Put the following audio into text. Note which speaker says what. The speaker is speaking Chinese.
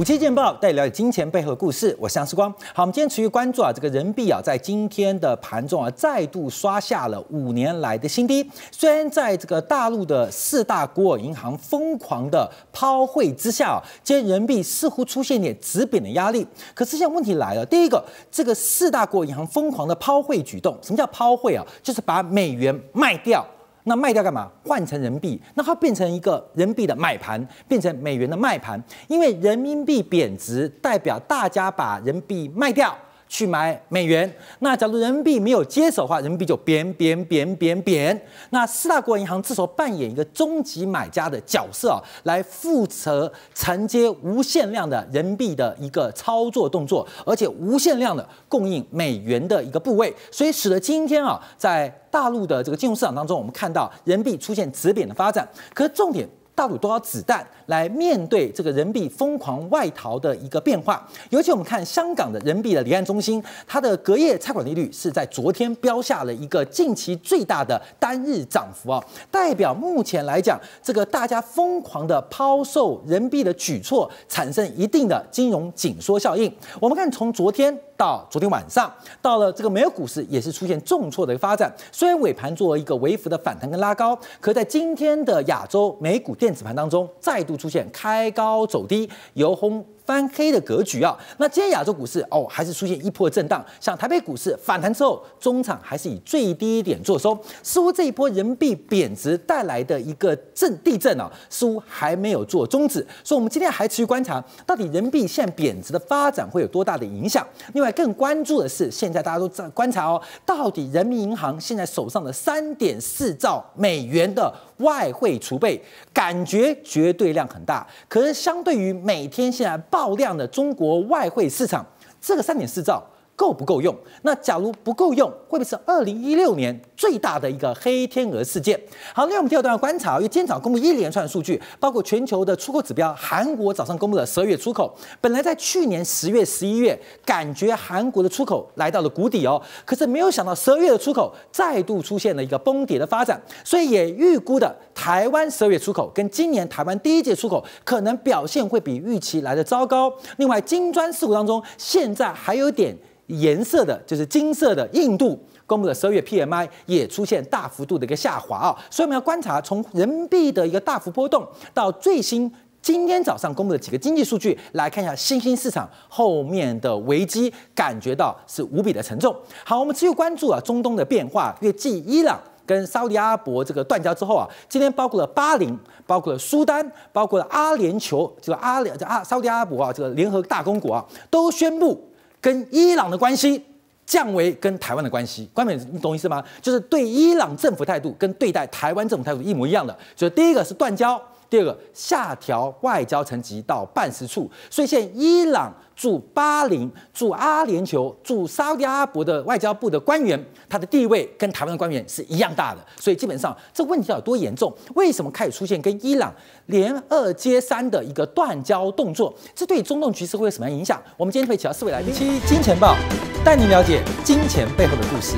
Speaker 1: 五期见报，带你了解金钱背后的故事。我是杨世光。好，我们今天持续关注啊，这个人民币啊，在今天的盘中啊，再度刷下了五年来的新低。虽然在这个大陆的四大国有银行疯狂的抛汇之下，今天人民币似乎出现点止贬的压力。可是现在问题来了，第一个，这个四大国银行疯狂的抛汇举动，什么叫抛汇啊？就是把美元卖掉。那卖掉干嘛？换成人民币，那它变成一个人民币的买盘，变成美元的卖盘，因为人民币贬值，代表大家把人民币卖掉。去买美元，那假如人民币没有接手的话，人民币就贬贬贬贬贬。那四大国有银行至少扮演一个终极买家的角色啊，来负责承接无限量的人民币的一个操作动作，而且无限量的供应美元的一个部位，所以使得今天啊，在大陆的这个金融市场当中，我们看到人民币出现值贬的发展。可是重点。大陆多少子弹来面对这个人民币疯狂外逃的一个变化？尤其我们看香港的人民币的离岸中心，它的隔夜差款利率是在昨天标下了一个近期最大的单日涨幅啊，代表目前来讲，这个大家疯狂的抛售人民币的举措产生一定的金融紧缩效应。我们看从昨天到昨天晚上，到了这个美股市也是出现重挫的一个发展，虽然尾盘作为一个微幅的反弹跟拉高，可在今天的亚洲美股。电子盘当中再度出现开高走低，由红。翻黑的格局啊，那今天亚洲股市哦，还是出现一波震荡。像台北股市反弹之后，中场还是以最低点做收，似乎这一波人民币贬值带来的一个震地震啊，似乎还没有做终止。所以，我们今天还持续观察，到底人民币现在贬值的发展会有多大的影响？另外，更关注的是，现在大家都在观察哦，到底人民银行现在手上的三点四兆美元的外汇储备，感觉绝对量很大，可是相对于每天现在。爆量的中国外汇市场，这个三点四兆。够不够用？那假如不够用，会不会是二零一六年最大的一个黑天鹅事件？好，那我们第二段要观察因为今天早上公布一连串数据，包括全球的出口指标，韩国早上公布的十二月出口，本来在去年十月、十一月，感觉韩国的出口来到了谷底哦，可是没有想到十二月的出口再度出现了一个崩跌的发展，所以也预估的台湾十二月出口跟今年台湾第一届出口可能表现会比预期来的糟糕。另外，金砖事故当中，现在还有点。颜色的就是金色的，印度公布的十二月 P M I 也出现大幅度的一个下滑啊，所以我们要观察从人民币的一个大幅波动到最新今天早上公布的几个经济数据来看一下新兴市场后面的危机，感觉到是无比的沉重。好，我们继续关注啊，中东的变化，越继伊朗跟沙特阿拉伯这个断交之后啊，今天包括了巴林、包括了苏丹、包括了阿联酋，这个阿联这阿沙特阿拉伯啊，这个联合大公国啊，都宣布。跟伊朗的关系降为跟台湾的关系，关美你懂意思吗？就是对伊朗政府态度跟对待台湾政府态度一模一样的，就是第一个是断交。第二个，下调外交层级到办事处，所以现在伊朗驻巴林、驻阿联酋、驻沙特阿伯的外交部的官员，他的地位跟台湾的官员是一样大的。所以基本上，这问题要有多严重？为什么开始出现跟伊朗连二接三的一个断交动作？这对中东局势会有什么样影响？我们今天会请到四位来宾，七金钱报带您了解金钱背后的故事。